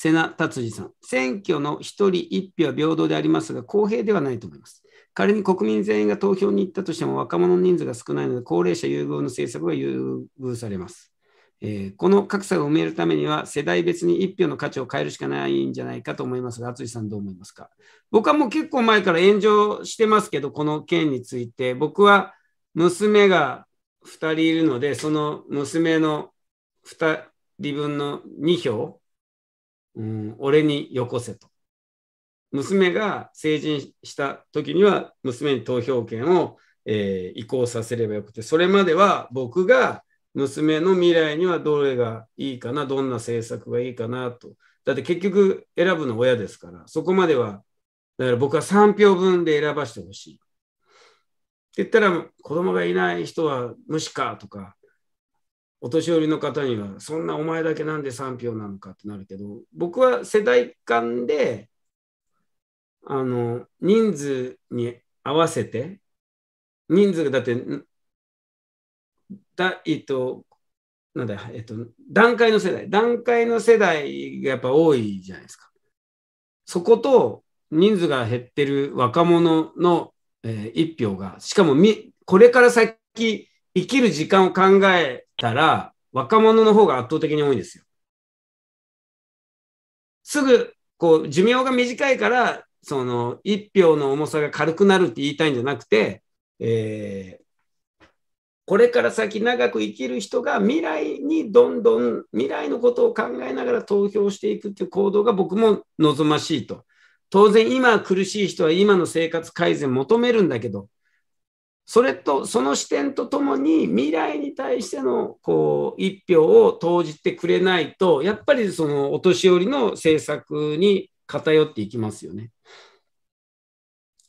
瀬名達治さん、選挙の1人1票は平等でありますが、公平ではないと思います。仮に国民全員が投票に行ったとしても、若者の人数が少ないので、高齢者優遇の政策が優遇されます。えー、この格差を埋めるためには、世代別に1票の価値を変えるしかないんじゃないかと思いますが、淳さん、どう思いますか僕はもう結構前から炎上してますけど、この件について、僕は娘が2人いるので、その娘の2人分の2票うん、俺によこせと。娘が成人した時には娘に投票権を、えー、移行させればよくてそれまでは僕が娘の未来にはどれがいいかなどんな政策がいいかなとだって結局選ぶの親ですからそこまではだから僕は3票分で選ばせてほしいって言ったら子供がいない人は無視かとかお年寄りの方には、そんなお前だけなんで3票なのかってなるけど、僕は世代間で、あの、人数に合わせて、人数がだって、だえっと、なんだ、えっと、段階の世代、段階の世代がやっぱ多いじゃないですか。そこと人数が減ってる若者の、えー、一票が、しかもみこれから先生きる時間を考えたら、若者の方が圧倒的に多いんですよ。すぐ、こう、寿命が短いから、その、一票の重さが軽くなるって言いたいんじゃなくて、えー、これから先長く生きる人が未来にどんどん未来のことを考えながら投票していくっていう行動が僕も望ましいと。当然今苦しい人は今の生活改善求めるんだけど、それと、その視点とともに未来に対してのこう一票を投じてくれないと、やっぱりそのお年寄りの政策に偏っていきますよね。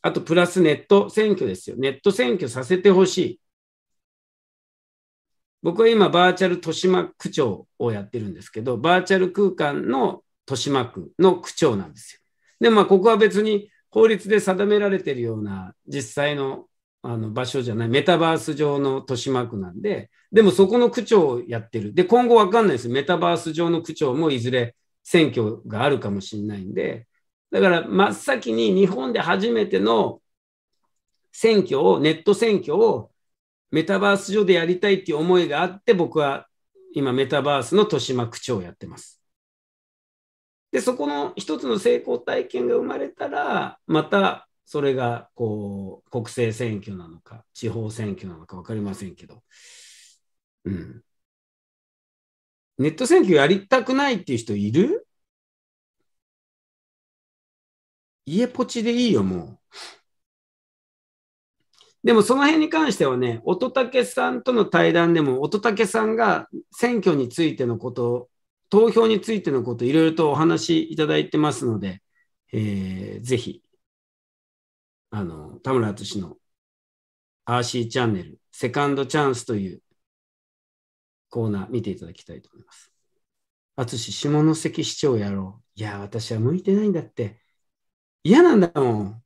あと、プラスネット選挙ですよ。ネット選挙させてほしい。僕は今、バーチャル豊島区長をやってるんですけど、バーチャル空間の豊島区の区長なんですよ。で、まあ、ここは別に法律で定められてるような実際のあの場所じゃない、メタバース上の豊島区なんで、でもそこの区長をやってる。で、今後わかんないです。メタバース上の区長もいずれ選挙があるかもしれないんで、だから真っ先に日本で初めての選挙を、ネット選挙をメタバース上でやりたいっていう思いがあって、僕は今メタバースの豊島区長をやってます。で、そこの一つの成功体験が生まれたら、またそれがこう国政選挙なのか、地方選挙なのか分かりませんけど、うん。ネット選挙やりたくないっていう人いる家ポチでいいよ、もう。でもその辺に関してはね、乙武さんとの対談でも、乙武さんが選挙についてのこと、投票についてのこと、いろいろとお話しいただいてますので、えー、ぜひあの、田村淳のアーシーチャンネル、セカンドチャンスというコーナー見ていただきたいと思います。淳、下関市長やろう。いや、私は向いてないんだって。嫌なんだもん。